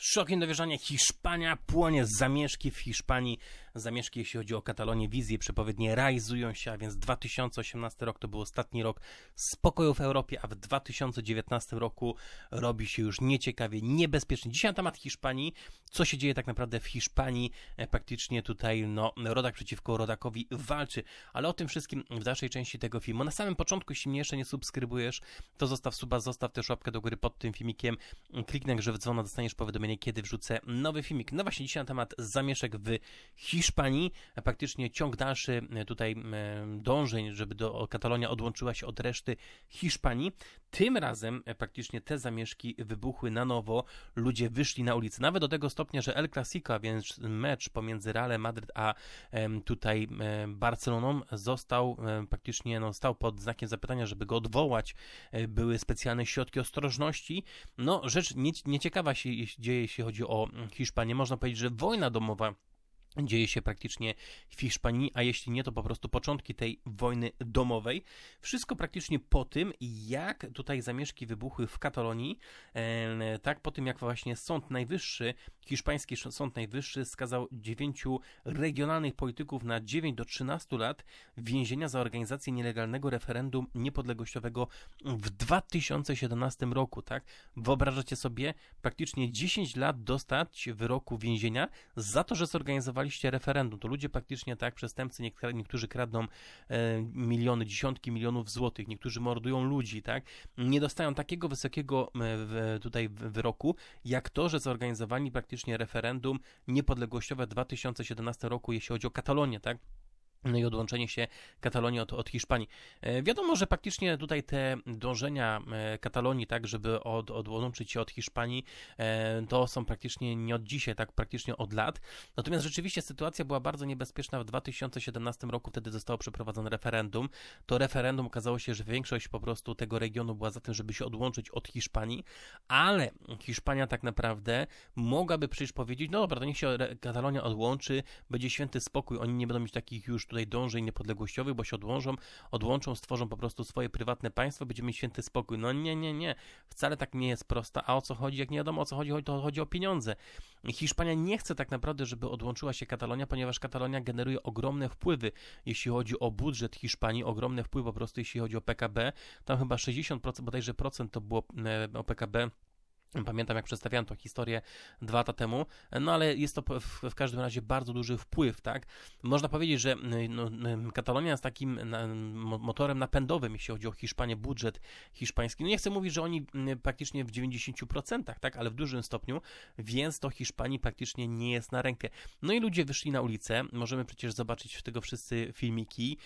Szokiem do wierzenia Hiszpania płonie z zamieszki w Hiszpanii zamieszki, jeśli chodzi o Katalonię. Wizje przepowiednie realizują się, a więc 2018 rok to był ostatni rok spokoju w Europie, a w 2019 roku robi się już nieciekawie, niebezpiecznie. Dzisiaj na temat Hiszpanii, co się dzieje tak naprawdę w Hiszpanii, e, praktycznie tutaj no, rodak przeciwko rodakowi walczy, ale o tym wszystkim w dalszej części tego filmu. Na samym początku, jeśli mnie jeszcze nie subskrybujesz, to zostaw suba, zostaw też łapkę do góry pod tym filmikiem, kliknę że w dzwona, dostaniesz powiadomienie, kiedy wrzucę nowy filmik. No właśnie, dzisiaj na temat zamieszek w Hiszpanii. Hiszpanii praktycznie ciąg dalszy e, tutaj e, dążeń, żeby do, Katalonia odłączyła się od reszty Hiszpanii. Tym razem praktycznie e, te zamieszki wybuchły na nowo, ludzie wyszli na ulicę, nawet do tego stopnia, że El Clasico, a więc mecz pomiędzy Realem Madryt a tutaj Barceloną został praktycznie, no, stał pod znakiem zapytania, żeby go odwołać. Były specjalne środki ostrożności. No, rzecz nieciekawa się dzieje, jeśli chodzi o Hiszpanię. Można powiedzieć, że wojna domowa dzieje się praktycznie w Hiszpanii, a jeśli nie, to po prostu początki tej wojny domowej. Wszystko praktycznie po tym, jak tutaj zamieszki wybuchły w Katalonii, tak po tym, jak właśnie Sąd Najwyższy, hiszpański Sąd Najwyższy skazał dziewięciu regionalnych polityków na 9 do 13 lat więzienia za organizację nielegalnego referendum niepodległościowego w 2017 roku, tak? Wyobrażacie sobie praktycznie 10 lat dostać wyroku więzienia za to, że zorganizowali wywołaliście referendum, to ludzie praktycznie tak, przestępcy, niektórzy kradną e, miliony, dziesiątki milionów złotych, niektórzy mordują ludzi, tak, nie dostają takiego wysokiego e, tutaj wyroku, jak to, że zorganizowali praktycznie referendum niepodległościowe w 2017 roku, jeśli chodzi o Katalonię, tak, no i odłączenie się Katalonii od, od, Hiszpanii. E, wiadomo, że praktycznie tutaj te dążenia e, Katalonii, tak, żeby od, odłączyć się od Hiszpanii, e, to są praktycznie nie od dzisiaj, tak praktycznie od lat. Natomiast rzeczywiście sytuacja była bardzo niebezpieczna w 2017 roku, wtedy zostało przeprowadzone referendum. To referendum okazało się, że większość po prostu tego regionu była za tym, żeby się odłączyć od Hiszpanii, ale Hiszpania tak naprawdę mogłaby przecież powiedzieć, no dobra, to niech się Katalonia odłączy, będzie święty spokój, oni nie będą mieć takich już tutaj tutaj dążeń niepodległościowych, bo się odłączą, odłączą, stworzą po prostu swoje prywatne państwo, będziemy święty spokój. No nie, nie, nie, wcale tak nie jest prosta. A o co chodzi? Jak nie wiadomo o co chodzi, to chodzi o pieniądze. Hiszpania nie chce tak naprawdę, żeby odłączyła się Katalonia, ponieważ Katalonia generuje ogromne wpływy, jeśli chodzi o budżet Hiszpanii, ogromne wpływy po prostu, jeśli chodzi o PKB. Tam chyba 60% bodajże procent to było e, o PKB Pamiętam, jak przedstawiałem tą historię dwa lata temu, no ale jest to w, w każdym razie bardzo duży wpływ, tak? Można powiedzieć, że y, no, y, Katalonia jest takim na, motorem napędowym, jeśli chodzi o Hiszpanię, budżet hiszpański. No nie chcę mówić, że oni y, praktycznie w 90%, tak? Ale w dużym stopniu, więc to Hiszpanii praktycznie nie jest na rękę. No i ludzie wyszli na ulicę, możemy przecież zobaczyć w tego wszyscy filmiki,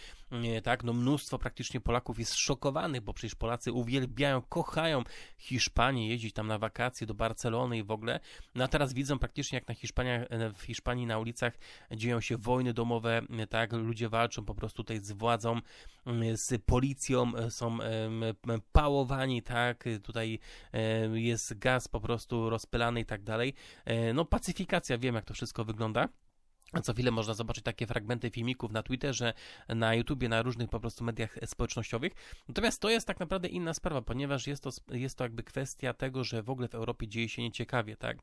tak? No mnóstwo praktycznie Polaków jest szokowanych, bo przecież Polacy uwielbiają, kochają Hiszpanię, jeździć tam na wakacje, wakacje do Barcelony i w ogóle. No a teraz widzą praktycznie jak na Hiszpania, e, w Hiszpanii na ulicach dzieją się wojny domowe, e, tak, ludzie walczą po prostu tutaj z władzą, z policją, e, są pałowani, tak, tutaj jest gaz po prostu rozpylany i tak dalej. No pacyfikacja, wiem jak to wszystko wygląda co chwilę można zobaczyć takie fragmenty filmików na Twitterze, na YouTubie, na różnych po prostu mediach społecznościowych. Natomiast to jest tak naprawdę inna sprawa, ponieważ jest to, jest to jakby kwestia tego, że w ogóle w Europie dzieje się nieciekawie, tak?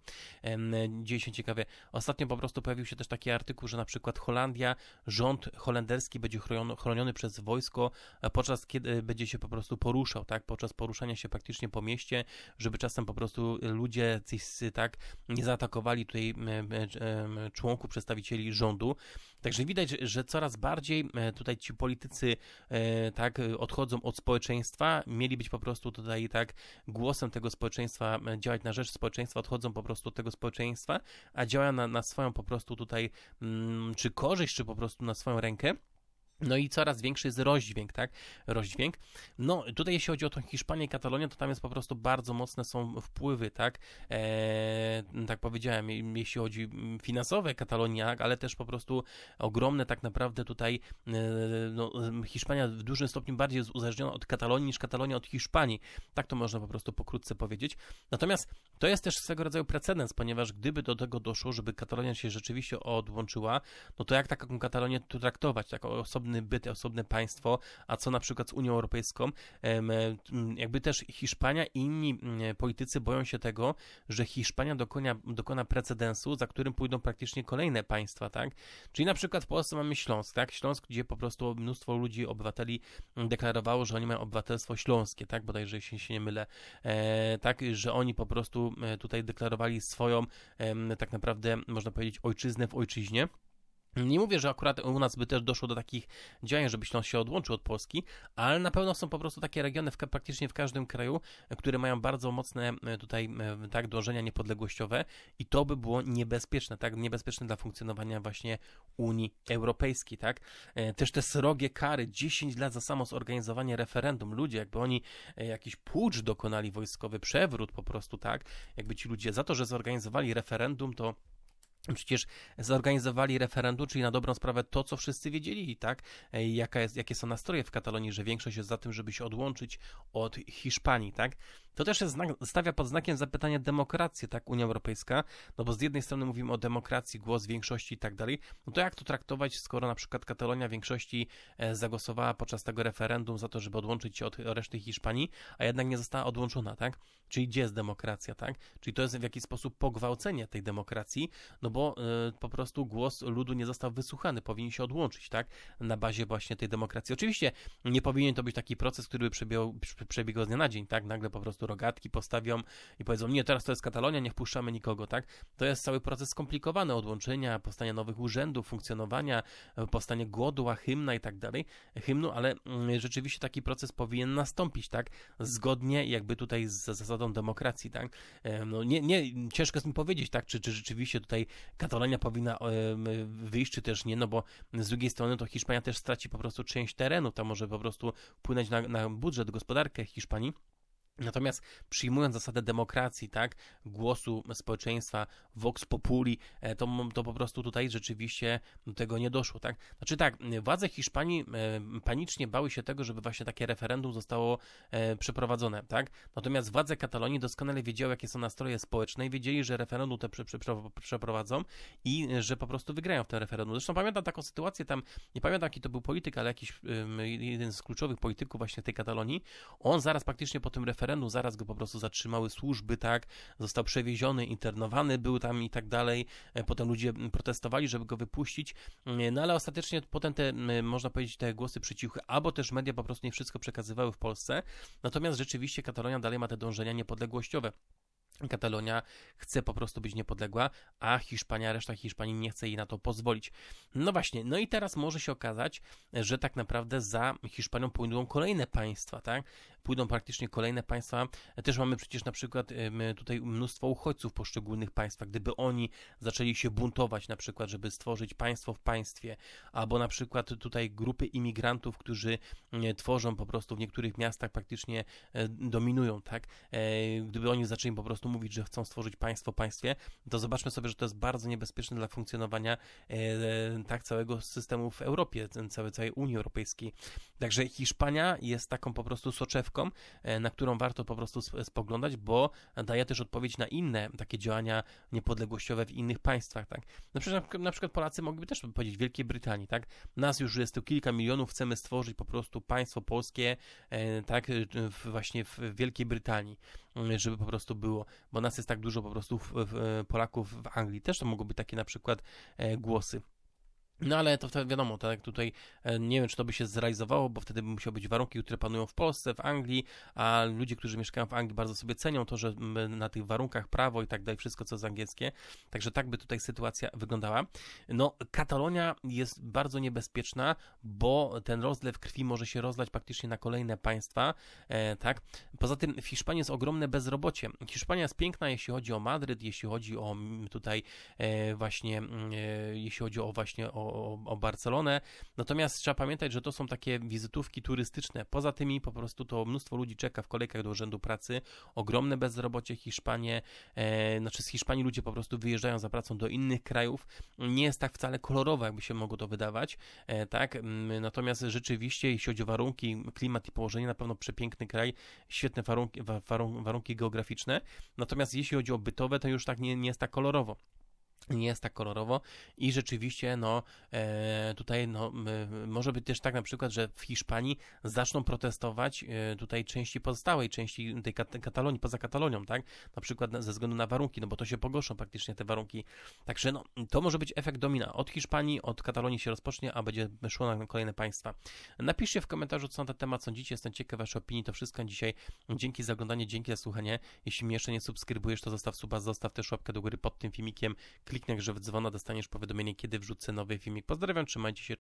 Dzieje się ciekawie. Ostatnio po prostu pojawił się też taki artykuł, że na przykład Holandia, rząd holenderski będzie chroniony, chroniony przez wojsko, podczas kiedy będzie się po prostu poruszał, tak? Podczas poruszania się praktycznie po mieście, żeby czasem po prostu ludzie, ciscy, tak? Nie zaatakowali tutaj członków przedstawicieli przedstawicieli rządu. Także widać, że coraz bardziej e, tutaj ci politycy e, tak odchodzą od społeczeństwa, mieli być po prostu tutaj tak głosem tego społeczeństwa, e, działać na rzecz społeczeństwa, odchodzą po prostu od tego społeczeństwa, a działają na, na swoją po prostu tutaj, mm, czy korzyść, czy po prostu na swoją rękę. No i coraz większy jest rozdźwięk, tak? Rozdźwięk. No, tutaj jeśli chodzi o tą Hiszpanię i Katalonię, to tam jest po prostu bardzo mocne są wpływy, tak? Eee, tak powiedziałem, jeśli chodzi mm, finansowe Katalonia, ale też po prostu ogromne tak naprawdę tutaj eee, no, mm, Hiszpania w dużym stopniu bardziej jest uzależniona od Katalonii niż Katalonia od Hiszpanii. Tak to można po prostu pokrótce powiedzieć. Natomiast to jest też swego rodzaju precedens, ponieważ gdyby do tego doszło, żeby Katalonia się rzeczywiście odłączyła, no to jak taką Katalonię tu traktować? Jako osobną osobny byt, osobne państwo, a co na przykład z Unią Europejską. E, jakby też Hiszpania i inni e, politycy boją się tego, że Hiszpania dokona, dokona precedensu, za którym pójdą praktycznie kolejne państwa, tak? Czyli na przykład w Polsce mamy Śląsk, tak? Śląsk, gdzie po prostu mnóstwo ludzi, obywateli deklarowało, że oni mają obywatelstwo śląskie, tak? Bodajże, jeśli się nie mylę, e, tak? Że oni po prostu tutaj deklarowali swoją, tak naprawdę, można powiedzieć, ojczyznę w ojczyźnie. Nie mówię, że akurat u nas by też doszło do takich działań, żeby Śląsk się odłączył od Polski, ale na pewno są po prostu takie regiony w, praktycznie w każdym kraju, które mają bardzo mocne e, tutaj e, tak dążenia niepodległościowe i to by było niebezpieczne, tak, niebezpieczne dla funkcjonowania właśnie Unii Europejskiej, tak. E, też te srogie kary, 10 lat za samo zorganizowanie referendum, ludzie, jakby oni jakiś pucz dokonali wojskowy, przewrót po prostu, tak, jakby ci ludzie za to, że zorganizowali referendum, to Przecież zorganizowali referendum, czyli na dobrą sprawę to, co wszyscy wiedzieli, tak? Jaka jest, jakie są nastroje w Katalonii, że większość jest za tym, żeby się odłączyć od Hiszpanii, tak? To też jest znak, stawia pod znakiem zapytania demokrację, tak? Unia Europejska, no bo z jednej strony mówimy o demokracji, głos większości i tak dalej. No to jak to traktować, skoro na przykład Katalonia większości e, zagłosowała podczas tego referendum za to, żeby odłączyć się od reszty Hiszpanii, a jednak nie została odłączona, tak? Czyli gdzie jest demokracja, tak? Czyli to jest w jakiś sposób pogwałcenie tej demokracji, no bo bo y, po prostu głos ludu nie został wysłuchany, powinien się odłączyć, tak? Na bazie właśnie tej demokracji. Oczywiście nie powinien to być taki proces, który by przebiegał, przebiegał z dnia na dzień, tak? Nagle po prostu rogatki postawią i powiedzą, nie, teraz to jest Katalonia, nie wpuszczamy nikogo, tak? To jest cały proces skomplikowany, odłączenia, powstania nowych urzędów, funkcjonowania, y, powstanie a hymna i tak dalej, hymnu, ale mm, rzeczywiście taki proces powinien nastąpić, tak? Zgodnie jakby tutaj z zasadą demokracji, tak? E, no nie, nie, ciężko jest mi powiedzieć, tak? Czy, czy rzeczywiście tutaj Katalonia powinna wyjść, czy też nie, no bo z drugiej strony to Hiszpania też straci po prostu część terenu, to może po prostu wpłynąć na, na budżet, gospodarkę Hiszpanii. Natomiast przyjmując zasadę demokracji, tak, głosu społeczeństwa, vox populi, e, to, to po prostu tutaj rzeczywiście do tego nie doszło, tak. Znaczy tak, władze Hiszpanii e, panicznie bały się tego, żeby właśnie takie referendum zostało e, przeprowadzone, tak. Natomiast władze Katalonii doskonale wiedziały, jakie są nastroje społeczne i wiedzieli, że referendum te przeprowadzą i że po prostu wygrają w tym referendum. Zresztą pamiętam taką sytuację tam, nie pamiętam jaki to był polityk, ale jakiś jeden z kluczowych polityków właśnie tej Katalonii, on zaraz praktycznie po tym referendum terenu, zaraz go po prostu zatrzymały służby, tak, został przewieziony, internowany był tam i tak dalej, e, potem ludzie protestowali, żeby go wypuścić, e, no ale ostatecznie potem te, można powiedzieć, te głosy przycichły, albo też media po prostu nie wszystko przekazywały w Polsce, natomiast rzeczywiście Katalonia dalej ma te dążenia niepodległościowe. Katalonia chce po prostu być niepodległa, a Hiszpania, reszta Hiszpanii nie chce jej na to pozwolić. No właśnie, no i teraz może się okazać, że tak naprawdę za Hiszpanią pójdą kolejne państwa, tak? Pójdą praktycznie kolejne państwa. Też mamy przecież na przykład tutaj mnóstwo uchodźców w poszczególnych państwach. Gdyby oni zaczęli się buntować, na przykład, żeby stworzyć państwo w państwie, albo na przykład tutaj grupy imigrantów, którzy tworzą po prostu w niektórych miastach praktycznie e, dominują, tak? E, gdyby oni zaczęli po prostu mówić, że chcą stworzyć państwo państwie, to zobaczmy sobie, że to jest bardzo niebezpieczne dla funkcjonowania e, tak całego systemu w Europie, całej, całej Unii Europejskiej. Także Hiszpania jest taką po prostu soczewką, e, na którą warto po prostu spoglądać, bo daje też odpowiedź na inne takie działania niepodległościowe w innych państwach, tak. Na przykład, na przykład Polacy mogliby też powiedzieć Wielkiej Brytanii, tak. Nas już jest tu kilka milionów, chcemy stworzyć po prostu państwo polskie, e, tak, właśnie w Wielkiej Brytanii. Y, żeby po prostu było, bo nas jest tak dużo po prostu w, w y, Polaków w Anglii. Też to mogą być takie na przykład e, głosy. No ale to wtedy wiadomo, tak tutaj e, nie wiem, czy to by się zrealizowało, bo wtedy by musiały być warunki, które panują w Polsce, w Anglii, a ludzie, którzy mieszkają w Anglii bardzo sobie cenią to, że na tych warunkach prawo i tak dalej, wszystko co jest angielskie, także tak by tutaj sytuacja wyglądała. No, Katalonia jest bardzo niebezpieczna, bo ten rozlew krwi może się rozlać praktycznie na kolejne państwa, e, tak. Poza tym w Hiszpanii jest ogromne bezrobocie. Hiszpania jest piękna, jeśli chodzi o Madryt, jeśli chodzi o tutaj e, właśnie, e, jeśli chodzi o właśnie o o, Barcelonę. Natomiast trzeba pamiętać, że to są takie wizytówki turystyczne. Poza tymi po prostu to mnóstwo ludzi czeka w kolejkach do Urzędu Pracy, ogromne bezrobocie Hiszpanie, e, znaczy z Hiszpanii ludzie po prostu wyjeżdżają za pracą do innych krajów. Nie jest tak wcale kolorowo, jakby się mogło to wydawać, e, tak? Natomiast rzeczywiście, jeśli chodzi o warunki, klimat i położenie, na pewno przepiękny kraj, świetne warunki, warunki geograficzne. Natomiast jeśli chodzi o bytowe, to już tak nie, nie jest tak kolorowo nie jest tak kolorowo i rzeczywiście no e, tutaj no, może być też tak na przykład, że w Hiszpanii zaczną protestować e, tutaj części pozostałej części tej Kat Katalonii, poza Katalonią, tak? Na przykład ze względu na warunki, no bo to się pogorszą praktycznie te warunki. Także no, to może być efekt domina. Od Hiszpanii, od Katalonii się rozpocznie, a będzie szło na kolejne państwa. Napiszcie w komentarzu, co na ten temat sądzicie, jestem ciekaw waszej opinii, to wszystko dzisiaj. Dzięki za oglądanie, dzięki za słuchanie. Jeśli mnie jeszcze nie subskrybujesz, to zostaw suba, zostaw też łapkę do góry pod tym filmikiem, klik że w dzwona, dostaniesz powiadomienie, kiedy wrzucę nowy filmik. Pozdrawiam, trzymajcie się.